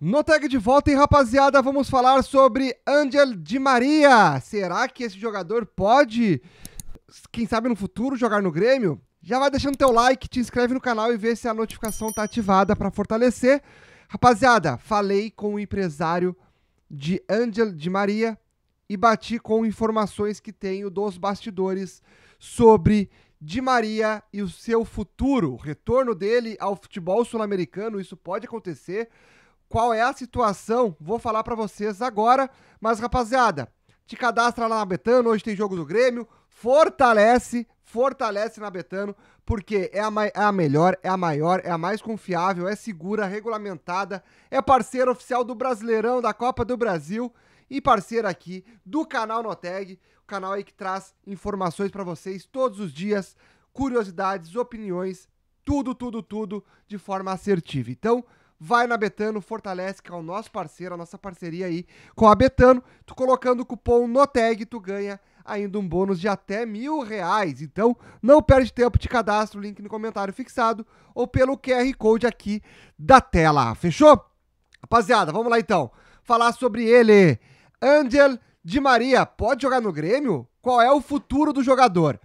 No tag de volta, hein, rapaziada, vamos falar sobre Angel Di Maria. Será que esse jogador pode, quem sabe no futuro, jogar no Grêmio? Já vai deixando teu like, te inscreve no canal e vê se a notificação tá ativada para fortalecer. Rapaziada, falei com o empresário de Angel Di Maria e bati com informações que tenho dos bastidores sobre Di Maria e o seu futuro, o retorno dele ao futebol sul-americano, isso pode acontecer qual é a situação, vou falar para vocês agora. Mas, rapaziada, te cadastra lá na Betano, hoje tem jogo do Grêmio, fortalece, fortalece na Betano, porque é a, é a melhor, é a maior, é a mais confiável, é segura, regulamentada, é parceira oficial do Brasileirão, da Copa do Brasil e parceira aqui do canal Noteg, o canal aí que traz informações para vocês todos os dias, curiosidades, opiniões, tudo, tudo, tudo de forma assertiva. Então, vai na Betano, fortalece, que é o nosso parceiro, a nossa parceria aí com a Betano. Tu colocando o cupom tag, tu ganha ainda um bônus de até mil reais. Então, não perde tempo, te cadastro, link no comentário fixado ou pelo QR Code aqui da tela. Fechou? Rapaziada, vamos lá então. Falar sobre ele. Angel de Maria, pode jogar no Grêmio? Qual é o futuro do jogador?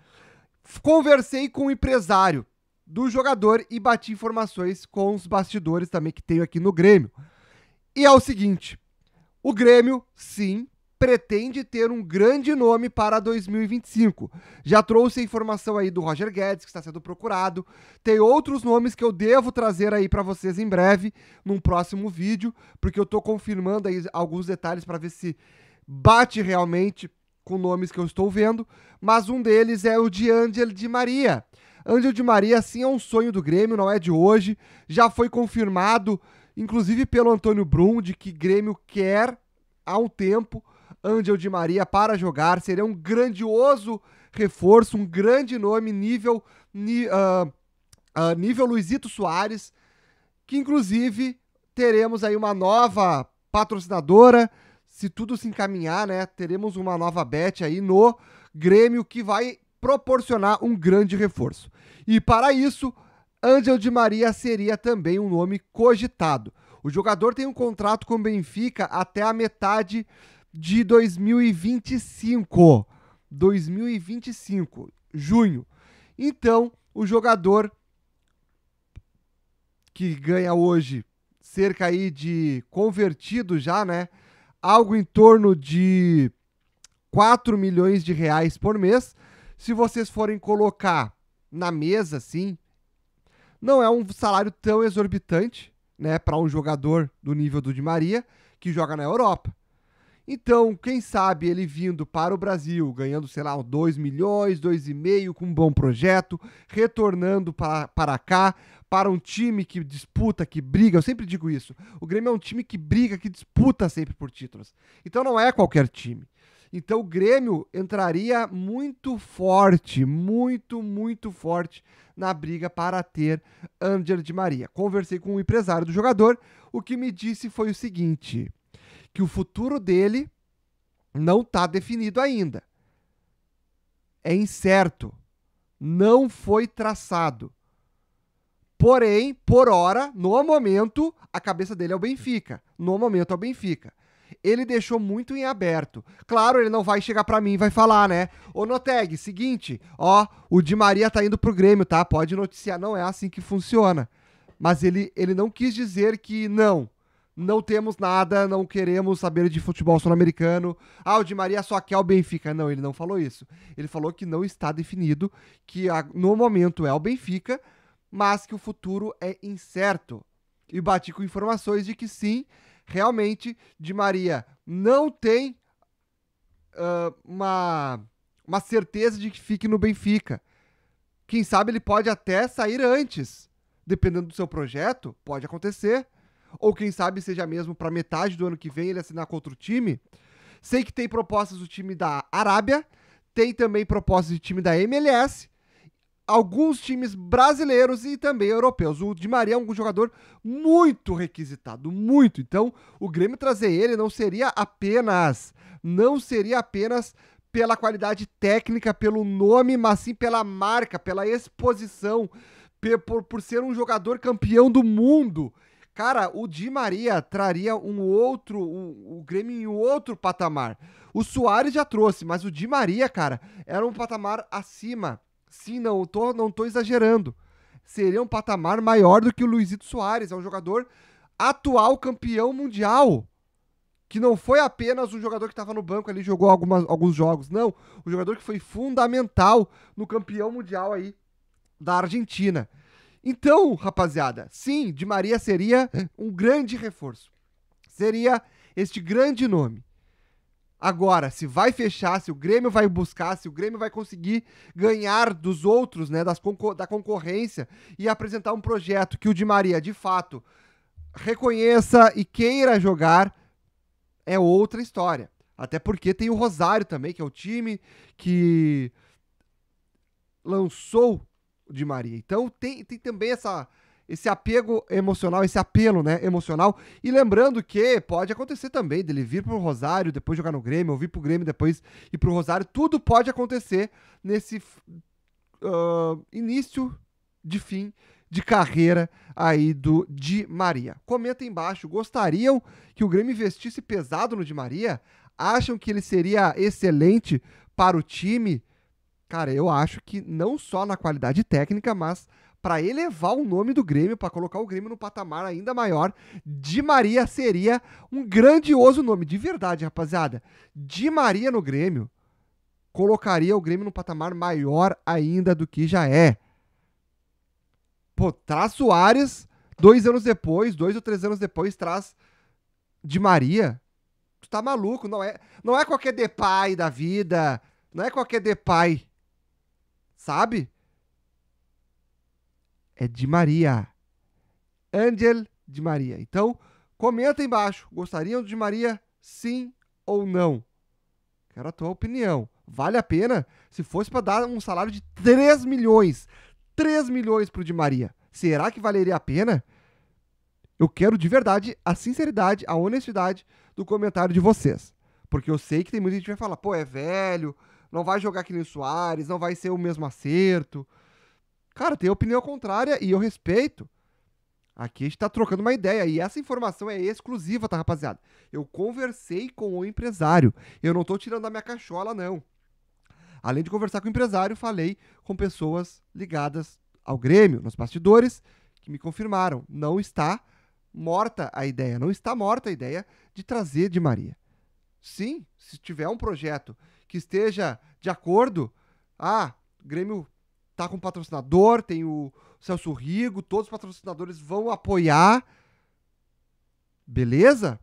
Conversei com o um empresário do jogador e bati informações com os bastidores também que tenho aqui no Grêmio. E é o seguinte: o Grêmio, sim, pretende ter um grande nome para 2025. Já trouxe a informação aí do Roger Guedes, que está sendo procurado. Tem outros nomes que eu devo trazer aí para vocês em breve, num próximo vídeo, porque eu estou confirmando aí alguns detalhes para ver se bate realmente com nomes que eu estou vendo, mas um deles é o de Angel de Maria, Ângelo de Maria, sim, é um sonho do Grêmio, não é de hoje. Já foi confirmado, inclusive pelo Antônio Brum, de que Grêmio quer, há um tempo, Ângelo de Maria para jogar. Seria um grandioso reforço, um grande nome, nível, ni, uh, uh, nível Luizito Soares, que inclusive teremos aí uma nova patrocinadora, se tudo se encaminhar, né? Teremos uma nova bet aí no Grêmio que vai proporcionar um grande reforço. E para isso, Angel de Maria seria também um nome cogitado. O jogador tem um contrato com o Benfica até a metade de 2025. 2025, junho. Então, o jogador que ganha hoje cerca aí de convertido já, né? Algo em torno de 4 milhões de reais por mês se vocês forem colocar na mesa, assim, não é um salário tão exorbitante, né, para um jogador do nível do Di Maria que joga na Europa. Então, quem sabe ele vindo para o Brasil, ganhando, sei lá, 2 milhões, 2,5 com um bom projeto, retornando para, para cá, para um time que disputa, que briga. Eu sempre digo isso. O Grêmio é um time que briga, que disputa sempre por títulos. Então não é qualquer time. Então o Grêmio entraria muito forte, muito, muito forte na briga para ter Ander de Maria. Conversei com o empresário do jogador, o que me disse foi o seguinte: que o futuro dele não está definido ainda. É incerto. Não foi traçado. Porém, por hora, no momento, a cabeça dele é o Benfica. No momento é o Benfica ele deixou muito em aberto. Claro, ele não vai chegar para mim e vai falar, né? Ô Noteg, seguinte, ó, o Di Maria tá indo pro Grêmio, tá? Pode noticiar, não é assim que funciona. Mas ele, ele não quis dizer que não, não temos nada, não queremos saber de futebol sul-americano. Ah, o Di Maria só quer o Benfica. Não, ele não falou isso. Ele falou que não está definido, que no momento é o Benfica, mas que o futuro é incerto. E bati com informações de que sim, realmente de Maria não tem uh, uma, uma certeza de que fique no Benfica. Quem sabe ele pode até sair antes, dependendo do seu projeto, pode acontecer. Ou quem sabe seja mesmo para metade do ano que vem ele assinar com outro time. Sei que tem propostas do time da Arábia, tem também propostas de time da MLS, alguns times brasileiros e também europeus. O Di Maria é um jogador muito requisitado, muito. Então, o Grêmio trazer ele não seria apenas, não seria apenas pela qualidade técnica, pelo nome, mas sim pela marca, pela exposição, por, por ser um jogador campeão do mundo. Cara, o Di Maria traria um outro, um, o Grêmio em outro patamar. O Soares já trouxe, mas o Di Maria, cara, era um patamar acima Sim, não tô, não tô exagerando. Seria um patamar maior do que o Luizito Soares. É um jogador atual campeão mundial. Que não foi apenas um jogador que estava no banco ali jogou algumas, alguns jogos. Não. O um jogador que foi fundamental no campeão mundial aí da Argentina. Então, rapaziada, sim, Di Maria seria um grande reforço. Seria este grande nome. Agora, se vai fechar, se o Grêmio vai buscar, se o Grêmio vai conseguir ganhar dos outros, né, das concor da concorrência e apresentar um projeto que o Di Maria, de fato, reconheça e queira jogar, é outra história. Até porque tem o Rosário também, que é o time que lançou o Di Maria. Então tem, tem também essa, esse apego emocional, esse apelo né, emocional. E lembrando que pode acontecer também dele vir pro Rosário, depois jogar no Grêmio, ou vir pro Grêmio depois ir pro Rosário. Tudo pode acontecer nesse uh, início de fim de carreira aí do Di Maria. Comenta embaixo, gostariam que o Grêmio investisse pesado no Di Maria? Acham que ele seria excelente para o time? cara, eu acho que não só na qualidade técnica, mas para elevar o nome do Grêmio, para colocar o Grêmio no patamar ainda maior, Di Maria seria um grandioso nome, de verdade, rapaziada. Di Maria no Grêmio colocaria o Grêmio no patamar maior ainda do que já é. Pô, traz Soares, dois anos depois, dois ou três anos depois, traz Di Maria. Tu tá maluco, não é, não é qualquer pai da vida, não é qualquer pai sabe? É de Maria. Angel de Maria. Então, comenta embaixo. Gostariam de Maria? Sim ou não? Quero a tua opinião. Vale a pena se fosse para dar um salário de 3 milhões. 3 milhões pro de Maria. Será que valeria a pena? Eu quero de verdade a sinceridade, a honestidade do comentário de vocês. Porque eu sei que tem muita gente que vai falar, pô, é velho, não vai jogar que nem o Soares, não vai ser o mesmo acerto. Cara, tem opinião contrária e eu respeito. Aqui a gente tá trocando uma ideia e essa informação é exclusiva, tá, rapaziada? Eu conversei com o empresário. Eu não tô tirando da minha cachola, não. Além de conversar com o empresário, falei com pessoas ligadas ao Grêmio, nos bastidores, que me confirmaram. Não está morta a ideia, não está morta a ideia de trazer de Maria. Sim, se tiver um projeto que esteja de acordo. Ah, o Grêmio tá com patrocinador, tem o Celso Rigo, todos os patrocinadores vão apoiar. Beleza?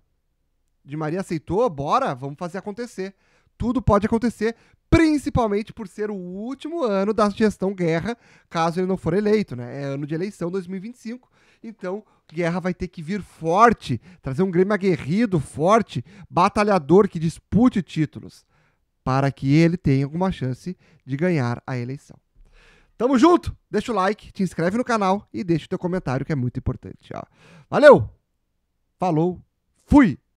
De Maria aceitou, bora, vamos fazer acontecer. Tudo pode acontecer, principalmente por ser o último ano da gestão Guerra, caso ele não for eleito, né? É ano de eleição 2025. Então, Guerra vai ter que vir forte, trazer um Grêmio aguerrido, forte, batalhador que dispute títulos para que ele tenha alguma chance de ganhar a eleição. Tamo junto! Deixa o like, te inscreve no canal e deixa o teu comentário que é muito importante. Ó. Valeu! Falou, fui!